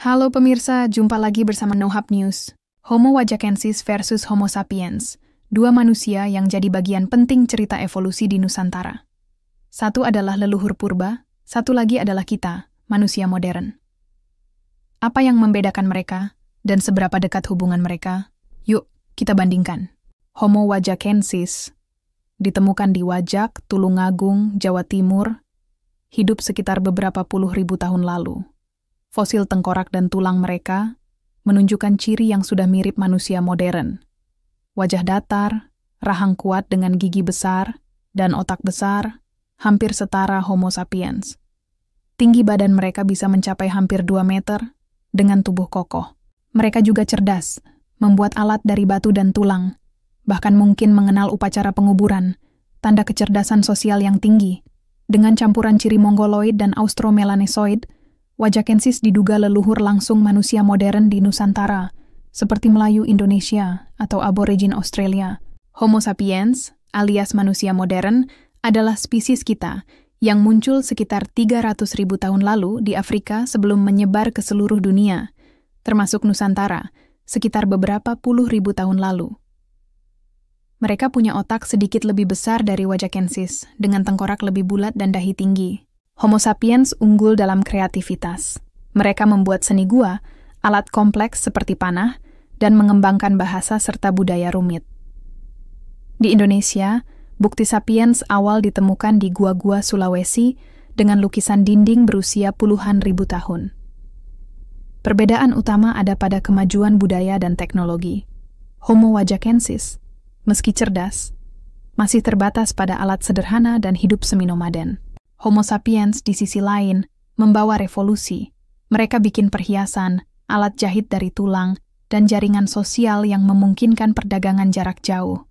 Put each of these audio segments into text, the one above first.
Halo pemirsa, jumpa lagi bersama Nohab News. Homo wajakensis versus Homo sapiens, dua manusia yang jadi bagian penting cerita evolusi di Nusantara. Satu adalah leluhur purba, satu lagi adalah kita, manusia modern. Apa yang membedakan mereka, dan seberapa dekat hubungan mereka? Yuk, kita bandingkan. Homo wajakensis ditemukan di Wajak, Tulungagung, Jawa Timur, hidup sekitar beberapa puluh ribu tahun lalu Fosil tengkorak dan tulang mereka menunjukkan ciri yang sudah mirip manusia modern. Wajah datar, rahang kuat dengan gigi besar, dan otak besar, hampir setara Homo sapiens. Tinggi badan mereka bisa mencapai hampir 2 meter dengan tubuh kokoh. Mereka juga cerdas, membuat alat dari batu dan tulang, bahkan mungkin mengenal upacara penguburan, tanda kecerdasan sosial yang tinggi. Dengan campuran ciri mongoloid dan austromelanesoid, Wajakensis diduga leluhur langsung manusia modern di Nusantara, seperti Melayu Indonesia atau Aborigin Australia. Homo sapiens, alias manusia modern, adalah spesies kita yang muncul sekitar 300 ribu tahun lalu di Afrika sebelum menyebar ke seluruh dunia, termasuk Nusantara, sekitar beberapa puluh ribu tahun lalu. Mereka punya otak sedikit lebih besar dari wajah Kensis, dengan tengkorak lebih bulat dan dahi tinggi. Homo sapiens unggul dalam kreativitas. Mereka membuat seni gua, alat kompleks seperti panah, dan mengembangkan bahasa serta budaya rumit. Di Indonesia, bukti sapiens awal ditemukan di gua-gua Sulawesi dengan lukisan dinding berusia puluhan ribu tahun. Perbedaan utama ada pada kemajuan budaya dan teknologi. Homo wajakensis, meski cerdas, masih terbatas pada alat sederhana dan hidup seminomaden. Homo sapiens di sisi lain membawa revolusi. Mereka bikin perhiasan, alat jahit dari tulang, dan jaringan sosial yang memungkinkan perdagangan jarak jauh.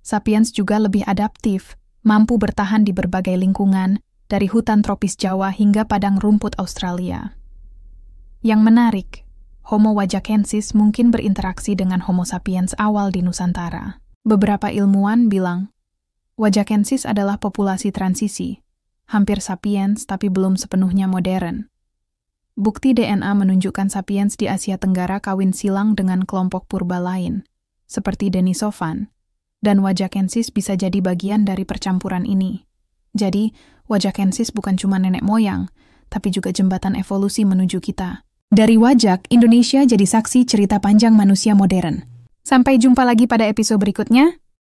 Sapiens juga lebih adaptif, mampu bertahan di berbagai lingkungan, dari hutan tropis Jawa hingga padang rumput Australia. Yang menarik, Homo wajakensis mungkin berinteraksi dengan Homo sapiens awal di Nusantara. Beberapa ilmuwan bilang, wajakensis adalah populasi transisi, hampir sapiens tapi belum sepenuhnya modern. Bukti DNA menunjukkan sapiens di Asia Tenggara kawin silang dengan kelompok purba lain, seperti Denisovan, dan wajah Kensis bisa jadi bagian dari percampuran ini. Jadi, wajah Kensis bukan cuma nenek moyang, tapi juga jembatan evolusi menuju kita. Dari wajak, Indonesia jadi saksi cerita panjang manusia modern. Sampai jumpa lagi pada episode berikutnya.